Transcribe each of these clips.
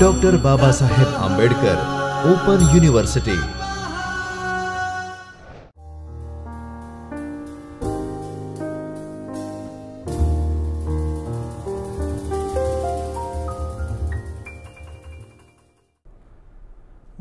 Doctor Baba Saheb Ambedkar open university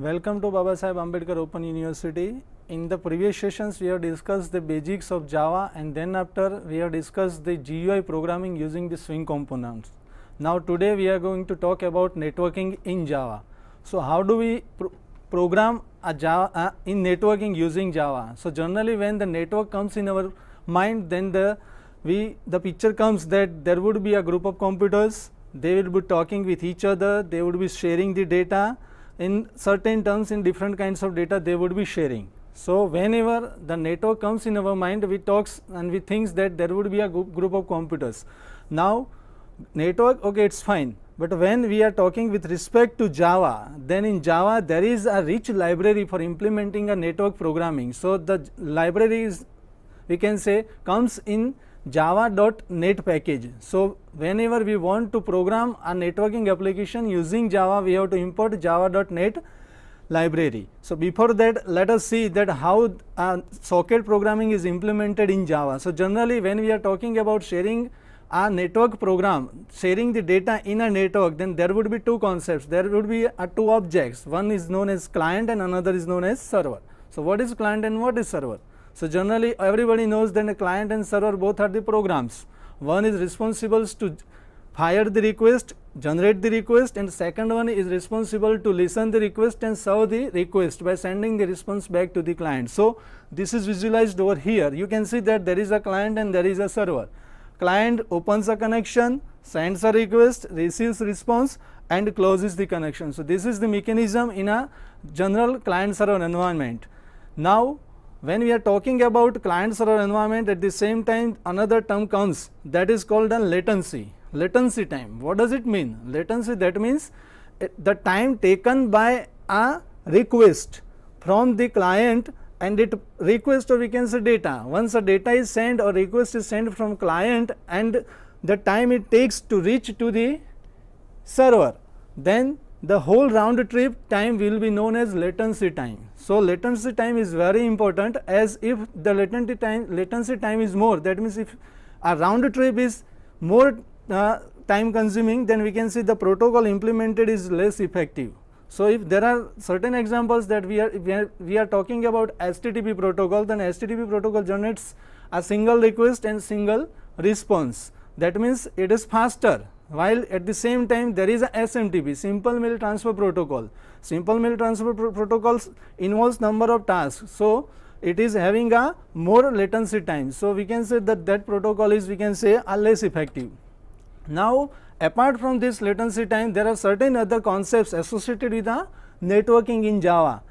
welcome to Baba Saheb Ambedkar open university in the previous sessions we have discuss the basics of Java and then after we have discuss the GUI programming using the swing components Now today we are going to talk about networking in Java. So how do we pro program a Java uh, in networking using Java? So generally when the network comes in our mind then the we the picture comes that there would be a group of computers they will be talking with each other they would be sharing the data in certain terms in different kinds of data they would be sharing so whenever the network comes in our mind we talks and we thinks that there would be a group of computers now network okay it's fine but when we are talking with respect to Java, then in Java there is a rich library for implementing a network programming. So, the library is we can say comes in java.net package. So, whenever we want to program a networking application using Java, we have to import java.net library. So, before that let us see that how uh, socket programming is implemented in Java. So, generally when we are talking about sharing a network program sharing the data in a network, then there would be two concepts. There would be uh, two objects. One is known as client and another is known as server. So what is client and what is server? So generally everybody knows that client and server both are the programs. One is responsible to fire the request, generate the request and second one is responsible to listen the request and serve the request by sending the response back to the client. So this is visualized over here. You can see that there is a client and there is a server client opens a connection, sends a request, receives response and closes the connection. So, this is the mechanism in a general client server environment. Now, when we are talking about client server environment at the same time another term comes that is called a latency. Latency time. What does it mean? Latency that means eh, the time taken by a request from the client and it request or we can say data. Once a data is sent or request is sent from client and the time it takes to reach to the server, then the whole round trip time will be known as latency time. So, latency time is very important as if the latency time, latency time is more that means if a round trip is more uh, time consuming then we can say the protocol implemented is less effective. So if there are certain examples that we are, we are, we are talking about HTTP protocol, then HTTP protocol generates a single request and single response. That means it is faster. While at the same time there is a SMTP, Simple Mail Transfer Protocol. Simple Mail Transfer protocols involves number of tasks. So it is having a more latency time. So we can say that that protocol is we can say a less effective. Now apart from this latency time, there are certain other concepts associated with the networking in Java.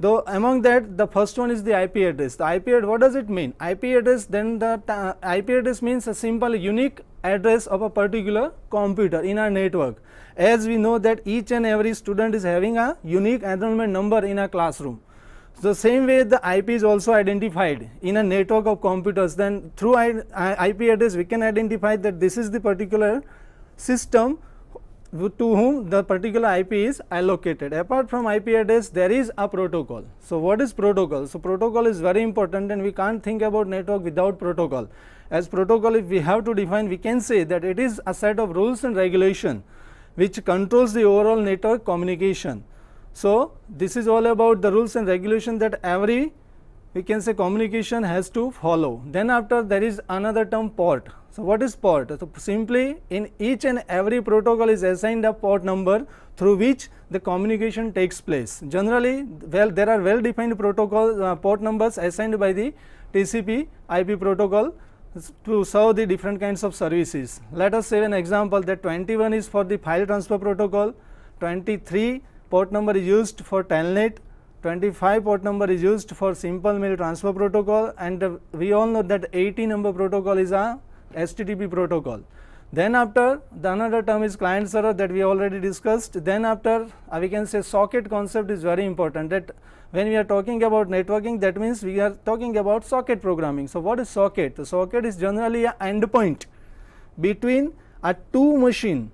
Though among that, the first one is the IP address. The IP address, what does it mean? IP address, then the uh, IP address means a simple unique address of a particular computer in our network. As we know that each and every student is having a unique enrollment number in a classroom. So, same way the IP is also identified in a network of computers, then through IP address we can identify that this is the particular system to whom the particular IP is allocated. Apart from IP address, there is a protocol. So, what is protocol? So, protocol is very important and we can't think about network without protocol. As protocol, if we have to define, we can say that it is a set of rules and regulation which controls the overall network communication. So, this is all about the rules and regulation that every we can say communication has to follow. Then after there is another term port. So what is port? So simply in each and every protocol is assigned a port number through which the communication takes place. Generally, well there are well defined protocol uh, port numbers assigned by the TCP IP protocol to serve the different kinds of services. Let us say an example that 21 is for the file transfer protocol, 23 port number is used for telnet, 25 port number is used for simple mail transfer protocol and uh, we all know that 80 number protocol is a HTTP protocol. Then after the another term is client server that we already discussed. Then after uh, we can say socket concept is very important that when we are talking about networking that means we are talking about socket programming. So what is socket? The socket is generally an endpoint between a two machine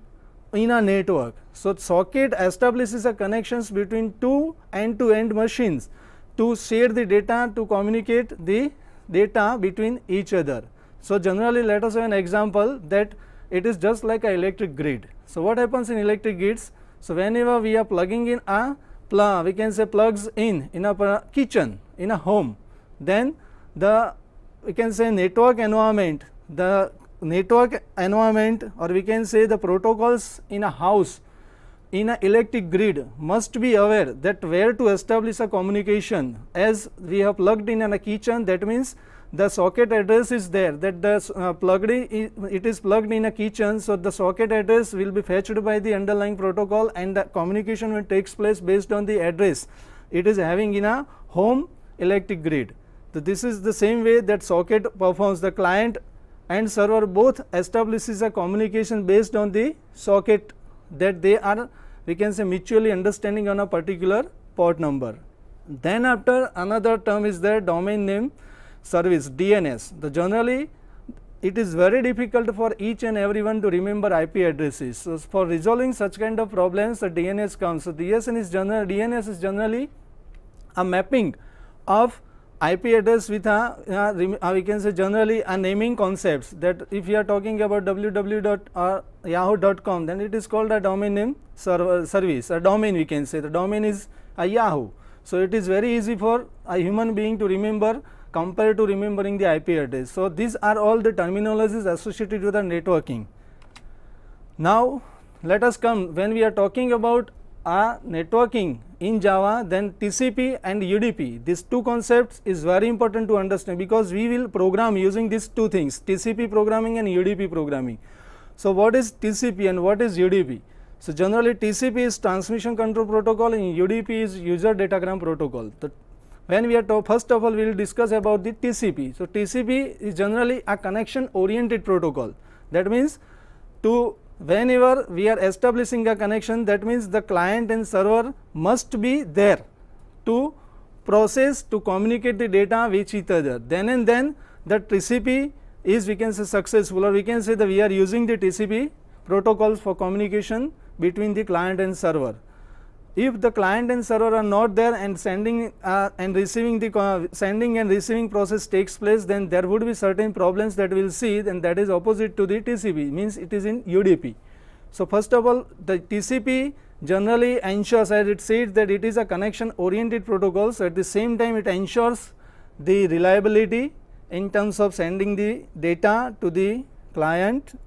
in a network. So socket establishes a connections between two end-to-end -end machines to share the data to communicate the data between each other. So generally let us have an example that it is just like an electric grid. So what happens in electric grids? So whenever we are plugging in a plug, we can say plugs in in a kitchen, in a home, then the we can say network environment, the network environment or we can say the protocols in a house in an electric grid must be aware that where to establish a communication as we have plugged in a kitchen that means the socket address is there that the uh, plugged in, it is plugged in a keychain. So, the socket address will be fetched by the underlying protocol and the communication will takes place based on the address it is having in a home electric grid. So, this is the same way that socket performs the client and server both establishes a communication based on the socket that they are we can say mutually understanding on a particular port number. Then after another term is there domain name service DNS. The generally it is very difficult for each and everyone to remember IP addresses. So, for resolving such kind of problems the DNS comes. So, DSN is general, DNS is generally a mapping of IP address with a, uh, we can say generally a naming concepts that if you are talking about www or uh, then it is called a domain name server service a domain we can say the domain is a yahoo. So, it is very easy for a human being to remember compared to remembering the IP address. So, these are all the terminologies associated with the networking. Now, let us come when we are talking about a uh, networking in Java then TCP and UDP these two concepts is very important to understand because we will program using these two things TCP programming and UDP programming. So, what is TCP and what is UDP? So, generally TCP is transmission control protocol and UDP is user datagram protocol. The when we are to first of all we will discuss about the TCP. So, TCP is generally a connection oriented protocol that means to whenever we are establishing a connection that means the client and server must be there to process to communicate the data with each other then and then the TCP is we can say successful or we can say that we are using the TCP protocols for communication between the client and server if the client and server are not there and sending uh, and receiving the uh, sending and receiving process takes place then there would be certain problems that we will see and that is opposite to the TCP means it is in UDP. So, first of all the TCP generally ensures as it says that it is a connection oriented protocol. So, at the same time it ensures the reliability in terms of sending the data to the client.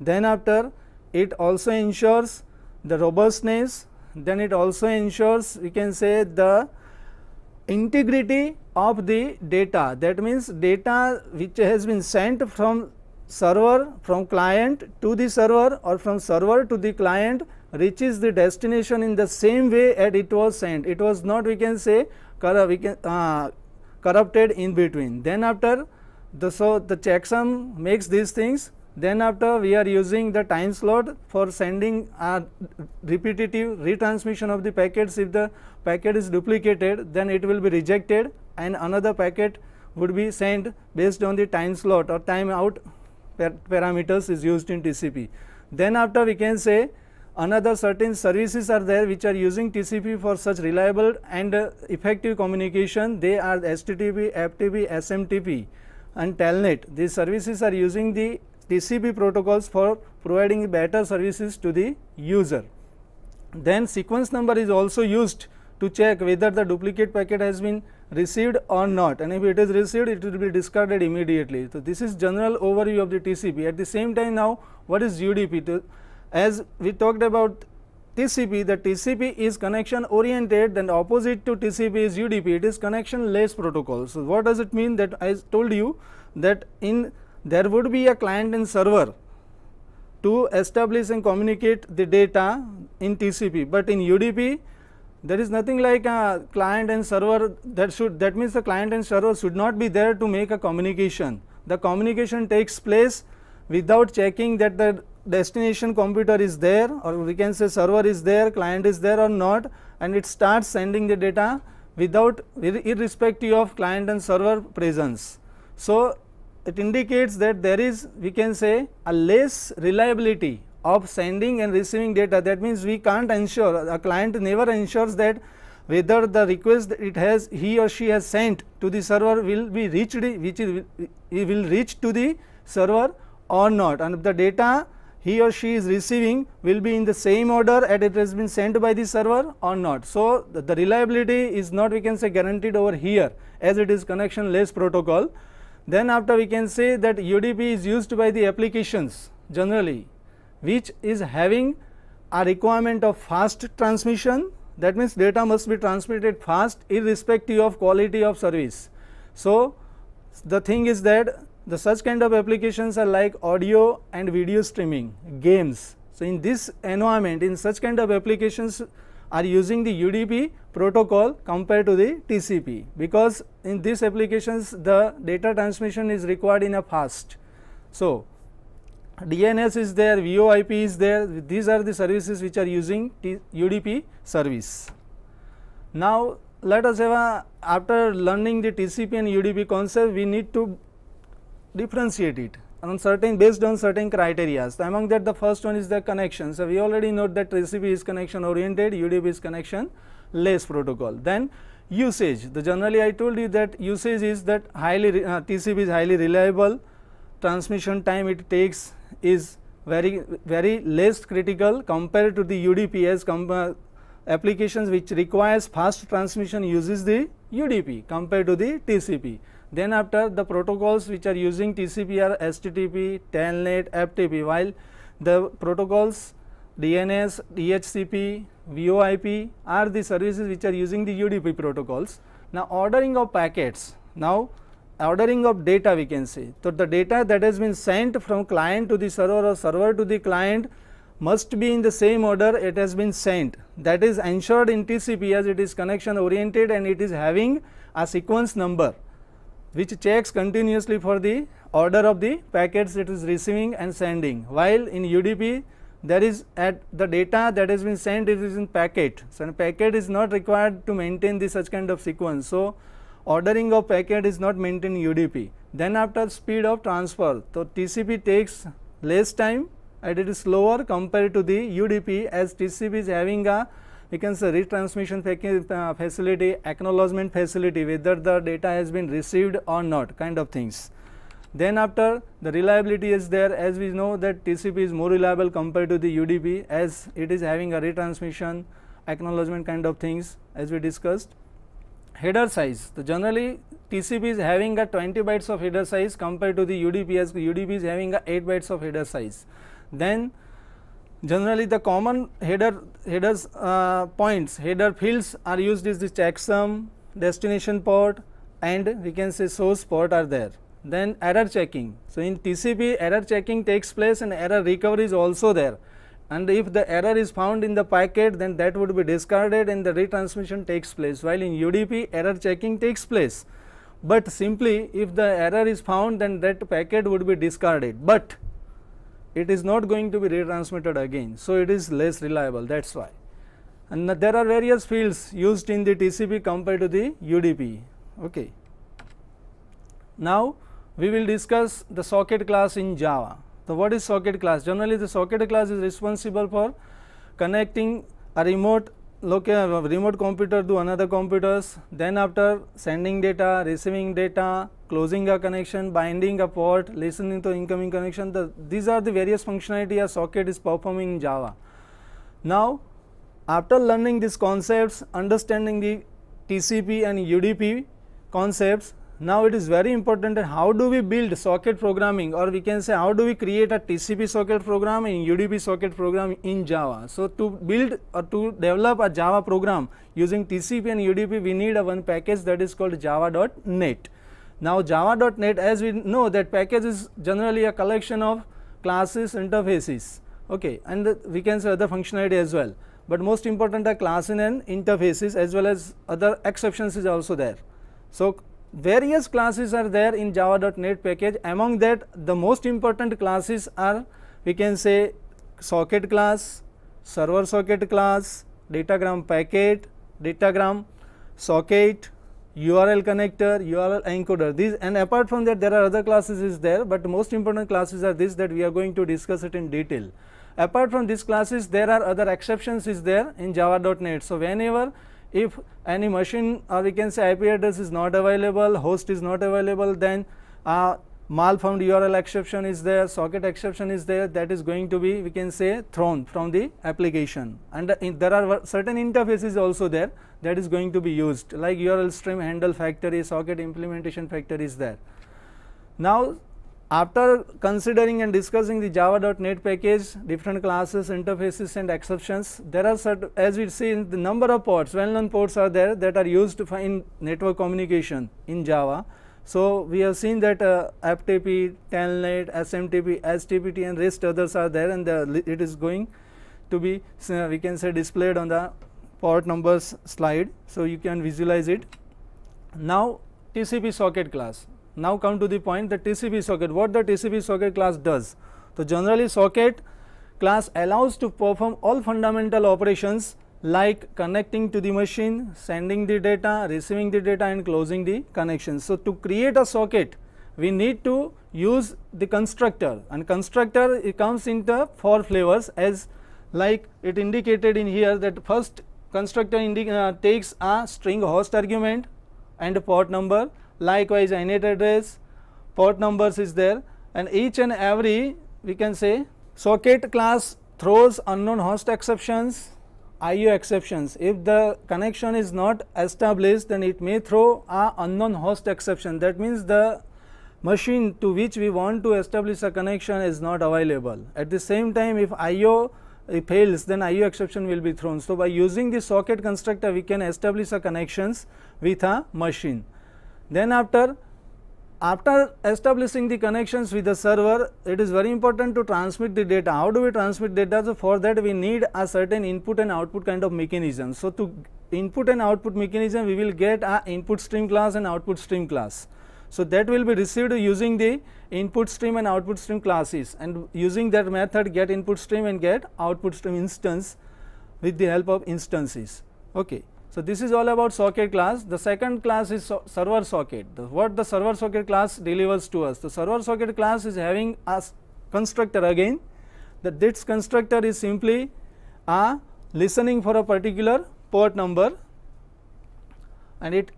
Then after it also ensures the robustness then it also ensures we can say the integrity of the data that means data which has been sent from server from client to the server or from server to the client reaches the destination in the same way as it was sent. It was not we can say we can, uh, corrupted in between. Then after the so the checksum makes these things then after we are using the time slot for sending a repetitive retransmission of the packets. If the packet is duplicated, then it will be rejected and another packet would be sent based on the time slot or time out par parameters is used in TCP. Then after we can say another certain services are there which are using TCP for such reliable and uh, effective communication. They are HTTP, FTP, SMTP and Telnet. These services are using the TCP protocols for providing better services to the user. Then sequence number is also used to check whether the duplicate packet has been received or not and if it is received it will be discarded immediately. So, this is general overview of the TCP. At the same time now what is UDP? As we talked about TCP, the TCP is connection oriented and opposite to TCP is UDP, it is connection less protocol. So, what does it mean that I told you that in there would be a client and server to establish and communicate the data in TCP, but in UDP there is nothing like a client and server that should that means the client and server should not be there to make a communication. The communication takes place without checking that the destination computer is there or we can say server is there, client is there or not and it starts sending the data without irrespective of client and server presence. So, it indicates that there is we can say a less reliability of sending and receiving data that means we can't ensure a client never ensures that whether the request it has he or she has sent to the server will be reached which is will reach to the server or not and if the data he or she is receiving will be in the same order as it has been sent by the server or not. So, the, the reliability is not we can say guaranteed over here as it is connection less protocol. Then after we can say that UDP is used by the applications generally which is having a requirement of fast transmission that means data must be transmitted fast irrespective of quality of service. So, the thing is that the such kind of applications are like audio and video streaming, games. So, in this environment in such kind of applications are using the UDP protocol compared to the TCP because in these applications the data transmission is required in a fast. So, DNS is there, VoIP is there, these are the services which are using T UDP service. Now, let us have a, after learning the TCP and UDP concept, we need to differentiate it on certain based on certain criteria. So, among that the first one is the connection. So, we already know that TCP is connection oriented, UDP is connection less protocol. Then usage, the generally I told you that usage is that highly uh, TCP is highly reliable, transmission time it takes is very very less critical compared to the UDP as uh, applications which requires fast transmission uses the UDP compared to the TCP. Then after the protocols which are using TCP are HTTP, Telnet, FTP while the protocols DNS, DHCP, VoIP are the services which are using the UDP protocols. Now ordering of packets, now ordering of data we can say. So the data that has been sent from client to the server or server to the client must be in the same order it has been sent. That is ensured in TCP as it is connection oriented and it is having a sequence number which checks continuously for the order of the packets it is receiving and sending while in UDP there is at the data that has been sent it is in packet. So, packet is not required to maintain the such kind of sequence. So, ordering of packet is not maintained in UDP. Then after speed of transfer, so TCP takes less time and it is slower compared to the UDP as TCP is having a we can say retransmission uh, facility, acknowledgement facility, whether the data has been received or not kind of things. Then after the reliability is there as we know that TCP is more reliable compared to the UDP as it is having a retransmission acknowledgement kind of things as we discussed. Header size, so generally TCP is having a 20 bytes of header size compared to the UDP as UDP is having a 8 bytes of header size. Then generally the common header headers uh, points, header fields are used is the checksum, destination port and we can say source port are there. Then error checking. So, in TCP error checking takes place and error recovery is also there and if the error is found in the packet then that would be discarded and the retransmission takes place while in UDP error checking takes place. But simply if the error is found then that packet would be discarded. But it is not going to be retransmitted again. So, it is less reliable that is why. And there are various fields used in the TCP compared to the UDP. Okay. Now, we will discuss the socket class in Java. So, what is socket class? Generally, the socket class is responsible for connecting a remote look uh, remote computer to another computers then after sending data receiving data closing a connection binding a port listening to incoming connection the, these are the various functionality a socket is performing in java now after learning these concepts understanding the tcp and udp concepts now it is very important that how do we build socket programming or we can say how do we create a TCP socket program in UDP socket program in Java. So to build or to develop a Java program using TCP and UDP we need a one package that is called java.net. Now java.net as we know that package is generally a collection of classes interfaces okay and the, we can say other functionality as well but most important are classes and interfaces as well as other exceptions is also there. So various classes are there in java.net package among that the most important classes are we can say socket class server socket class datagram packet datagram socket url connector url encoder these and apart from that there are other classes is there but most important classes are this that we are going to discuss it in detail apart from these classes there are other exceptions is there in java.net so whenever if any machine or we can say IP address is not available, host is not available, then uh, malformed URL exception is there, socket exception is there that is going to be we can say thrown from the application and uh, there are certain interfaces also there that is going to be used like URL stream handle factory, socket implementation factory is there. Now after considering and discussing the java.net package, different classes, interfaces and exceptions, there are certain, as we see the number of ports, well-known ports are there that are used in network communication in Java. So, we have seen that uh, FTP, Telnet, SMTP, HTTP, and rest others are there and the, it is going to be uh, we can say displayed on the port numbers slide. So, you can visualize it. Now, TCP socket class now come to the point the TCP socket, what the TCP socket class does. So, generally socket class allows to perform all fundamental operations like connecting to the machine, sending the data, receiving the data and closing the connection. So, to create a socket we need to use the constructor and constructor it comes in the four flavors as like it indicated in here that first constructor uh, takes a string host argument and port number likewise init address port numbers is there and each and every we can say socket class throws unknown host exceptions IO exceptions. If the connection is not established then it may throw a unknown host exception that means the machine to which we want to establish a connection is not available. At the same time if IO fails then IO exception will be thrown. So, by using the socket constructor we can establish a connections with a machine. Then after after establishing the connections with the server, it is very important to transmit the data. How do we transmit data? So, for that we need a certain input and output kind of mechanism. So, to input and output mechanism, we will get a input stream class and output stream class. So, that will be received using the input stream and output stream classes and using that method get input stream and get output stream instance with the help of instances. Okay. So, this is all about socket class. The second class is so server socket. The, what the server socket class delivers to us? The server socket class is having a constructor again. That this constructor is simply a listening for a particular port number and it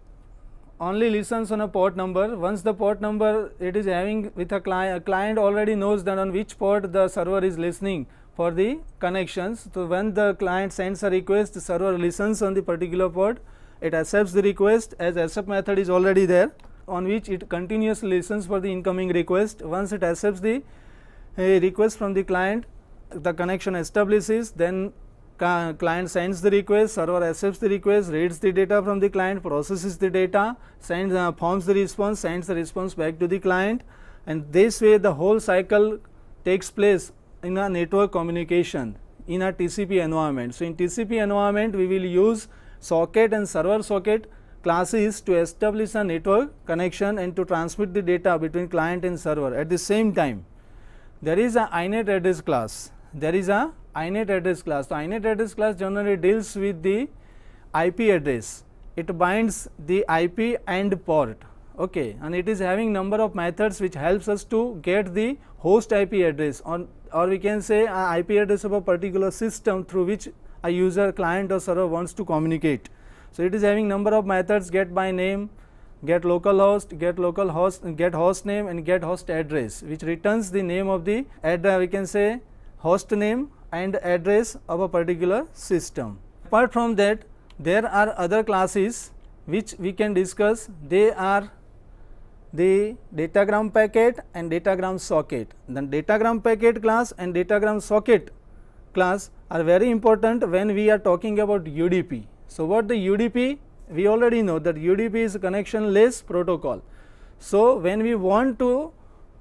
only listens on a port number. Once the port number it is having with a client, a client already knows that on which port the server is listening for the connections. So, when the client sends a request, the server listens on the particular port, it accepts the request as accept method is already there on which it continuously listens for the incoming request. Once it accepts the uh, request from the client, the connection establishes, then client sends the request, server accepts the request, reads the data from the client, processes the data, sends, uh, forms the response, sends the response back to the client and this way the whole cycle takes place in a network communication in a TCP environment. So, in TCP environment we will use socket and server socket classes to establish a network connection and to transmit the data between client and server at the same time. There is a INET address class, there is a INET address class. So, INET address class generally deals with the IP address, it binds the IP and port okay and it is having number of methods which helps us to get the host IP address on or we can say uh, IP address of a particular system through which a user client or server wants to communicate. So, it is having number of methods get by name, get local host, get local host, get host name and get host address which returns the name of the address we can say host name and address of a particular system. Apart from that there are other classes which we can discuss they are the datagram packet and datagram socket. Then datagram packet class and datagram socket class are very important when we are talking about UDP. So, what the UDP? We already know that UDP is connectionless protocol. So, when we want to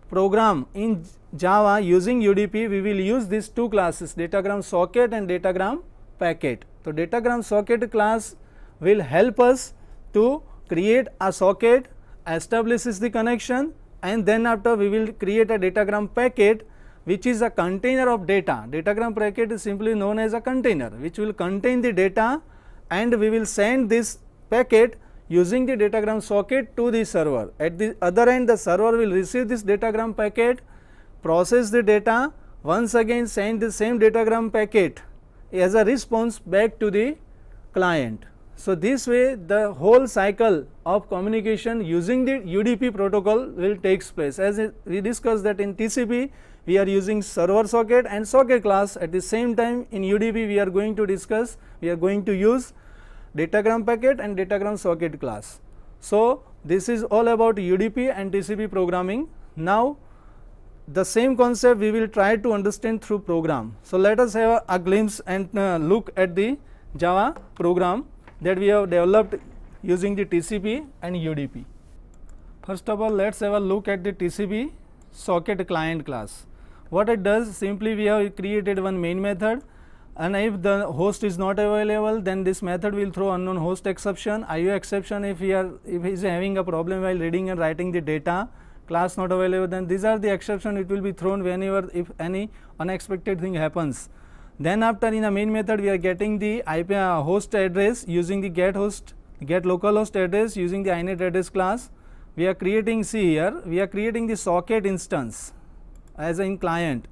program in Java using UDP, we will use these two classes datagram socket and datagram packet. So, datagram socket class will help us to create a socket establishes the connection and then after we will create a datagram packet which is a container of data. Datagram packet is simply known as a container which will contain the data and we will send this packet using the datagram socket to the server. At the other end the server will receive this datagram packet, process the data, once again send the same datagram packet as a response back to the client. So, this way the whole cycle of communication using the UDP protocol will takes place as it, we discussed that in TCP we are using server socket and socket class at the same time in UDP we are going to discuss we are going to use datagram packet and datagram socket class. So, this is all about UDP and TCP programming. Now, the same concept we will try to understand through program. So, let us have a, a glimpse and uh, look at the Java program that we have developed using the TCP and UDP. First of all, let us have a look at the TCP socket client class. What it does simply we have created one main method and if the host is not available then this method will throw unknown host exception IO exception if we are if he is having a problem while reading and writing the data class not available then these are the exception it will be thrown whenever if any unexpected thing happens then after in the main method we are getting the IP uh, host address using the get host get address using the inet address class. We are creating see here we are creating the socket instance as in client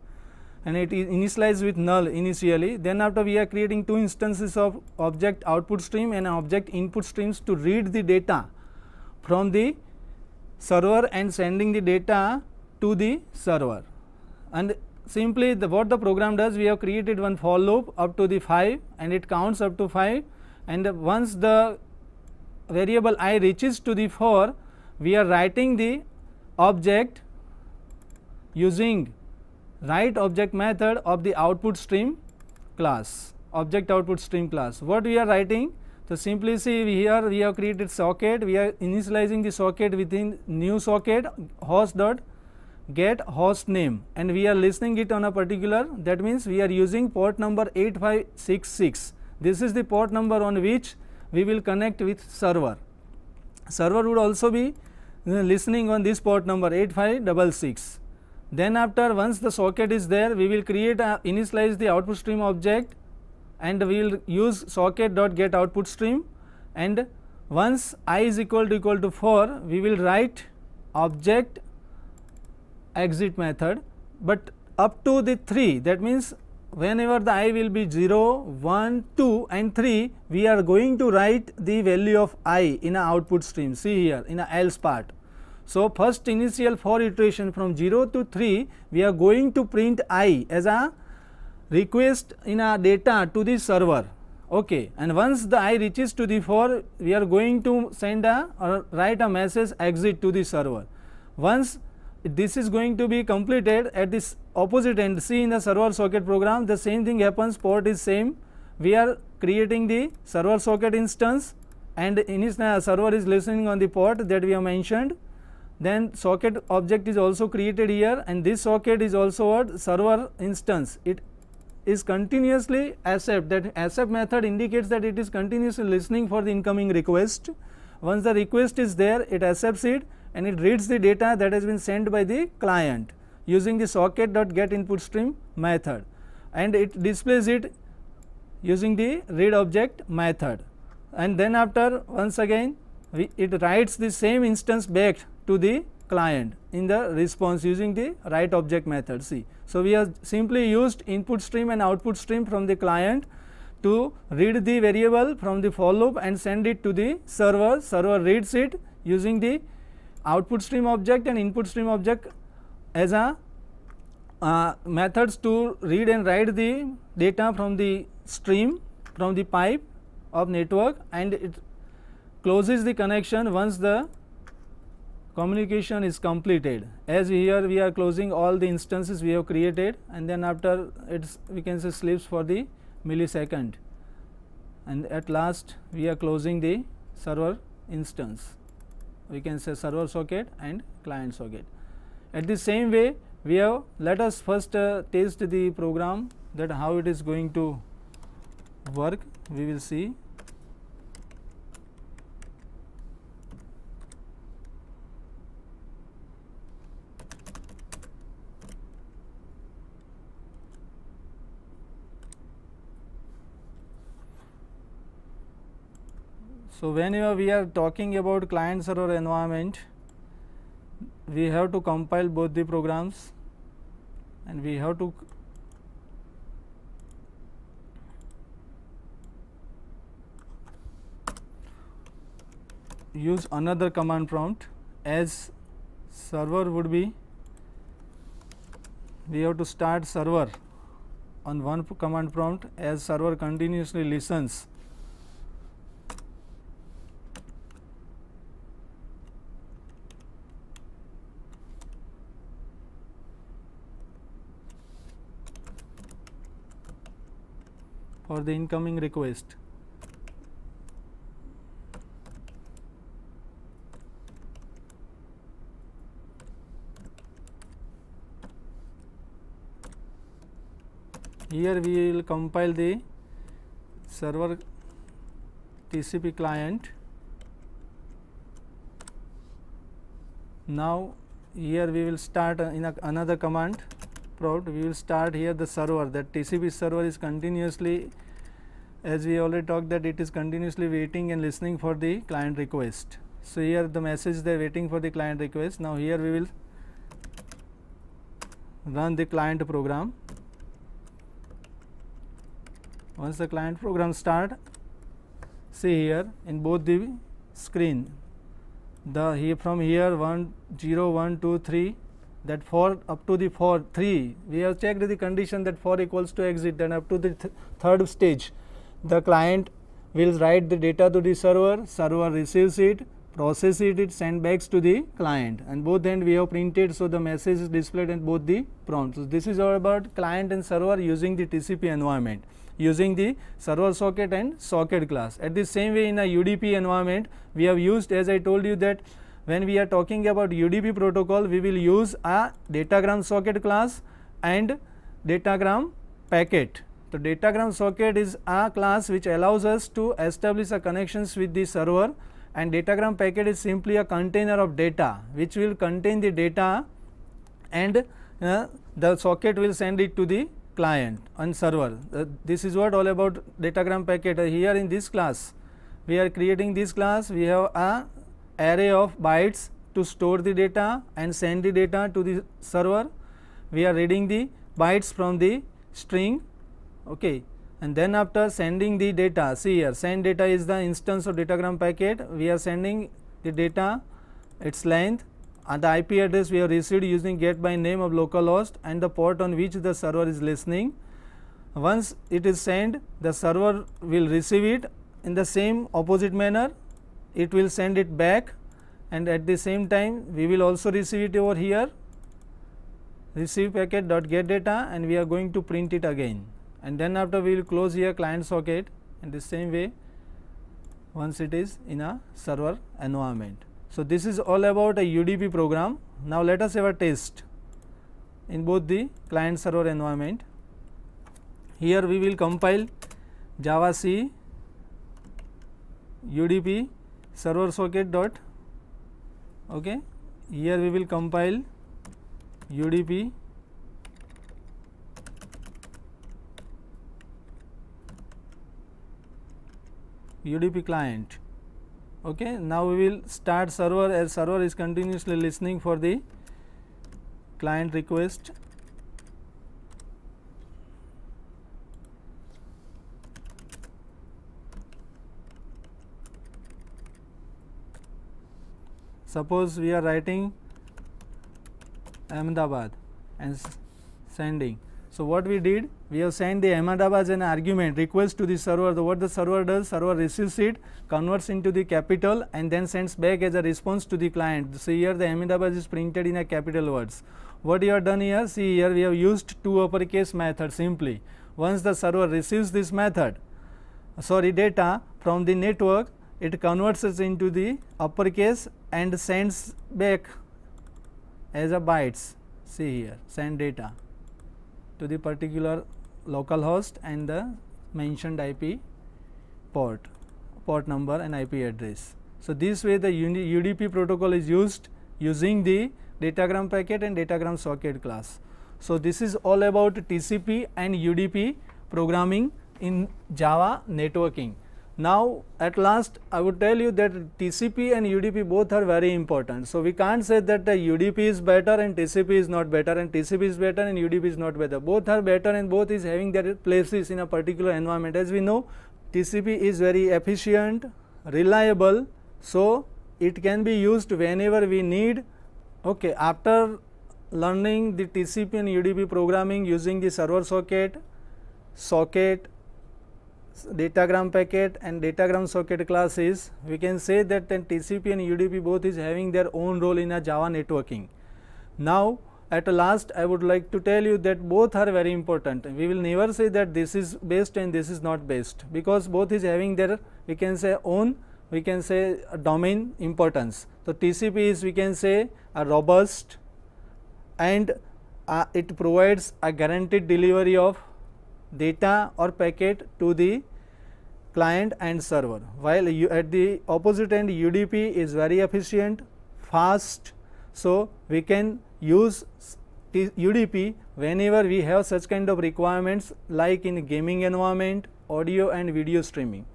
and it is initialized with null initially. Then after we are creating two instances of object output stream and object input streams to read the data from the server and sending the data to the server and simply the, what the program does we have created one for loop up to the 5 and it counts up to 5 and the, once the variable i reaches to the 4 we are writing the object using write object method of the output stream class object output stream class what we are writing so simply see here we have created socket we are initializing the socket within new socket host dot get host name and we are listening it on a particular that means we are using port number 8566 this is the port number on which we will connect with server server would also be uh, listening on this port number 8566 then after once the socket is there we will create a, initialize the output stream object and we will use socket dot get output stream and once i is equal to equal to 4 we will write object exit method, but up to the 3 that means whenever the i will be 0, 1, 2 and 3 we are going to write the value of i in a output stream see here in a else part. So, first initial for iteration from 0 to 3 we are going to print i as a request in a data to the server okay and once the i reaches to the 4 we are going to send a or write a message exit to the server. Once this is going to be completed at this opposite end see in the server socket program the same thing happens port is same we are creating the server socket instance and in its uh, server is listening on the port that we have mentioned then socket object is also created here and this socket is also a server instance it is continuously accept that accept method indicates that it is continuously listening for the incoming request once the request is there it accepts it and it reads the data that has been sent by the client using the get input stream method and it displays it using the read object method and then after once again we, it writes the same instance back to the client in the response using the write object method see. So, we have simply used input stream and output stream from the client to read the variable from the for loop and send it to the server. Server reads it using the output stream object and input stream object as a uh, methods to read and write the data from the stream from the pipe of network and it closes the connection once the communication is completed as here we are closing all the instances we have created and then after it we can say sleeps for the millisecond and at last we are closing the server instance we can say server socket and client socket. At the same way we have let us first uh, test the program that how it is going to work we will see So, whenever we are talking about client server environment, we have to compile both the programs and we have to use another command prompt as server would be we have to start server on one command prompt as server continuously listens Or the incoming request. Here we will compile the server TCP client. Now here we will start in another command prompt we will start here the server that TCP server is continuously as we already talked that it is continuously waiting and listening for the client request. So, here the message they are waiting for the client request. Now, here we will run the client program. Once the client program start, see here in both the screen, the here from here 1, 0, 1, 2, 3 that four up to the 4, 3, we have checked the condition that 4 equals to exit then up to the th third stage the client will write the data to the server, server receives it, processes it, it back to the client and both end we have printed so the message is displayed in both the prompts. So, this is all about client and server using the TCP environment using the server socket and socket class. At the same way in a UDP environment we have used as I told you that when we are talking about UDP protocol we will use a datagram socket class and datagram packet so, datagram socket is a class which allows us to establish a connections with the server and datagram packet is simply a container of data which will contain the data and uh, the socket will send it to the client and server. Uh, this is what all about datagram packet uh, here in this class. We are creating this class we have a array of bytes to store the data and send the data to the server. We are reading the bytes from the string okay and then after sending the data see here send data is the instance of datagram packet we are sending the data its length and the IP address we have received using get by name of localhost and the port on which the server is listening. Once it is sent the server will receive it in the same opposite manner it will send it back and at the same time we will also receive it over here receive packet dot get data and we are going to print it again and then after we will close here client socket in the same way once it is in a server environment. So, this is all about a UDP program. Now, let us have a test in both the client server environment. Here we will compile Java C UDP server socket dot okay. Here we will compile UDP UDP client. Okay. Now, we will start server as server is continuously listening for the client request. Suppose we are writing Ahmedabad and sending so what we did, we have sent the Ahmedabad as an argument request to the server. The, what the server does, server receives it, converts into the capital and then sends back as a response to the client. So here the Ahmedabad is printed in a capital words. What you have done here, see here we have used two uppercase method simply. Once the server receives this method, sorry data from the network, it converts it into the uppercase and sends back as a bytes, see here, send data to the particular local host and the mentioned IP port, port number and IP address. So, this way the UDP protocol is used using the datagram packet and datagram socket class. So, this is all about TCP and UDP programming in Java networking. Now, at last I would tell you that TCP and UDP both are very important. So, we can't say that the uh, UDP is better and TCP is not better and TCP is better and UDP is not better. Both are better and both is having their places in a particular environment. As we know, TCP is very efficient, reliable. So, it can be used whenever we need. Okay, after learning the TCP and UDP programming using the server socket, socket datagram packet and datagram socket class is we can say that then TCP and UDP both is having their own role in a Java networking. Now at last I would like to tell you that both are very important. We will never say that this is best and this is not best because both is having their we can say own we can say domain importance. So TCP is we can say a robust and uh, it provides a guaranteed delivery of data or packet to the client and server while you at the opposite end UDP is very efficient fast so we can use UDP whenever we have such kind of requirements like in gaming environment audio and video streaming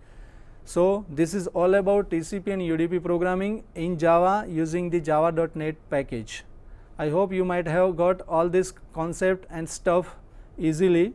so this is all about TCP and UDP programming in Java using the java.net package I hope you might have got all this concept and stuff easily